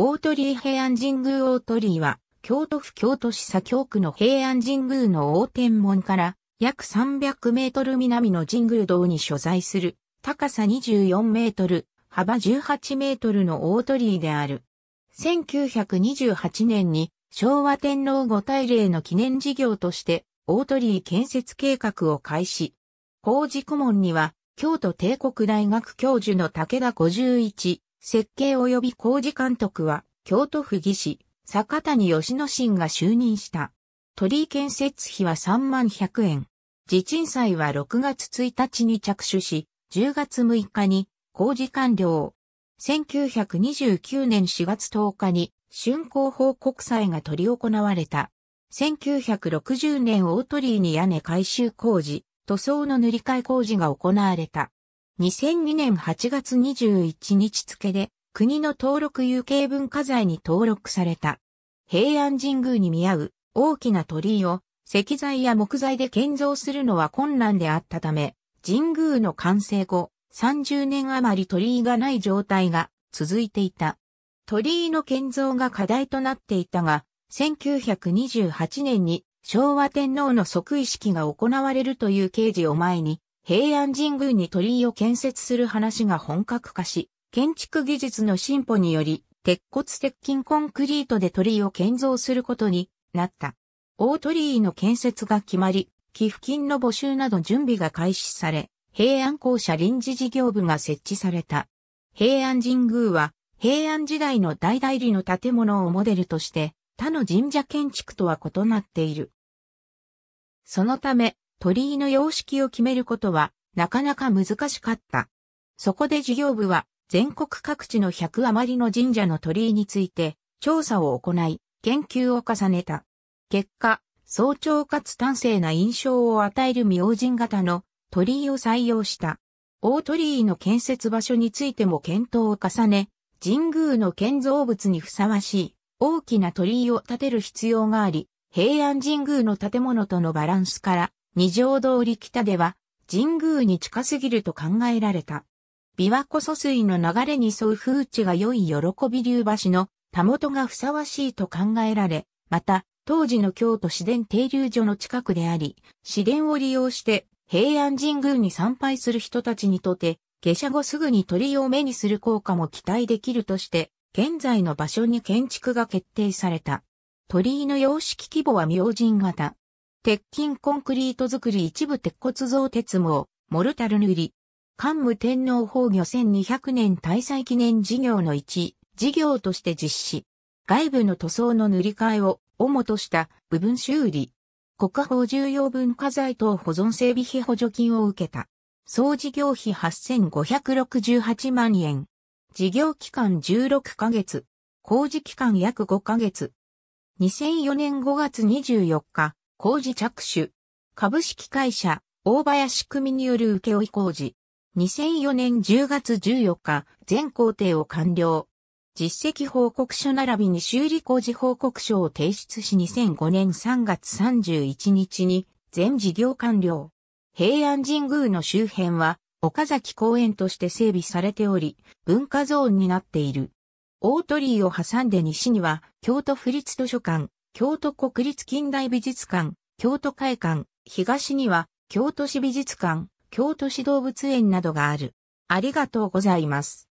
大鳥居平安神宮大鳥居は、京都府京都市左京区の平安神宮の大天門から約300メートル南の神宮堂に所在する高さ24メートル、幅18メートルの大鳥居である。1928年に昭和天皇御大礼の記念事業として大鳥居建設計画を開始。工事顧問には京都帝国大学教授の武田51、設計及び工事監督は、京都府議士、坂谷義之進が就任した。鳥居建設費は3万100円。地鎮祭は6月1日に着手し、10月6日に工事完了。1929年4月10日に竣工報告祭が取り行われた。1960年大鳥居に屋根改修工事、塗装の塗り替え工事が行われた。2002年8月21日付で国の登録有形文化財に登録された。平安神宮に見合う大きな鳥居を石材や木材で建造するのは困難であったため、神宮の完成後、30年余り鳥居がない状態が続いていた。鳥居の建造が課題となっていたが、1928年に昭和天皇の即位式が行われるという刑事を前に、平安神宮に鳥居を建設する話が本格化し、建築技術の進歩により、鉄骨鉄筋コンクリートで鳥居を建造することになった。大鳥居の建設が決まり、寄付金の募集など準備が開始され、平安校舎臨時事業部が設置された。平安神宮は、平安時代の大代理の建物をモデルとして、他の神社建築とは異なっている。そのため、鳥居の様式を決めることはなかなか難しかった。そこで事業部は全国各地の100余りの神社の鳥居について調査を行い、研究を重ねた。結果、早朝かつ端正な印象を与える明神型の鳥居を採用した。大鳥居の建設場所についても検討を重ね、神宮の建造物にふさわしい大きな鳥居を建てる必要があり、平安神宮の建物とのバランスから二条通り北では神宮に近すぎると考えられた。琵琶湖疎水の流れに沿う風地が良い喜び流橋のたもとがふさわしいと考えられ、また、当時の京都市電停留所の近くであり、市電を利用して平安神宮に参拝する人たちにとって、下車後すぐに鳥を目にする効果も期待できるとして、現在の場所に建築が決定された。鳥居の様式規模は明神型。鉄筋コンクリート作り一部鉄骨造鉄網、モルタル塗り。幹武天皇崩御1200年大祭記念事業の一、事業として実施。外部の塗装の塗り替えを主とした部分修理。国家法重要文化財等保存整備費補助金を受けた。総事業費8568万円。事業期間16ヶ月。工事期間約5ヶ月。2004年5月24日、工事着手。株式会社、大林組による請負工事。2004年10月14日、全工程を完了。実績報告書並びに修理工事報告書を提出し2005年3月31日に全事業完了。平安神宮の周辺は岡崎公園として整備されており、文化ゾーンになっている。大鳥居を挟んで西には京都府立図書館、京都国立近代美術館、京都会館、東には京都市美術館、京都市動物園などがある。ありがとうございます。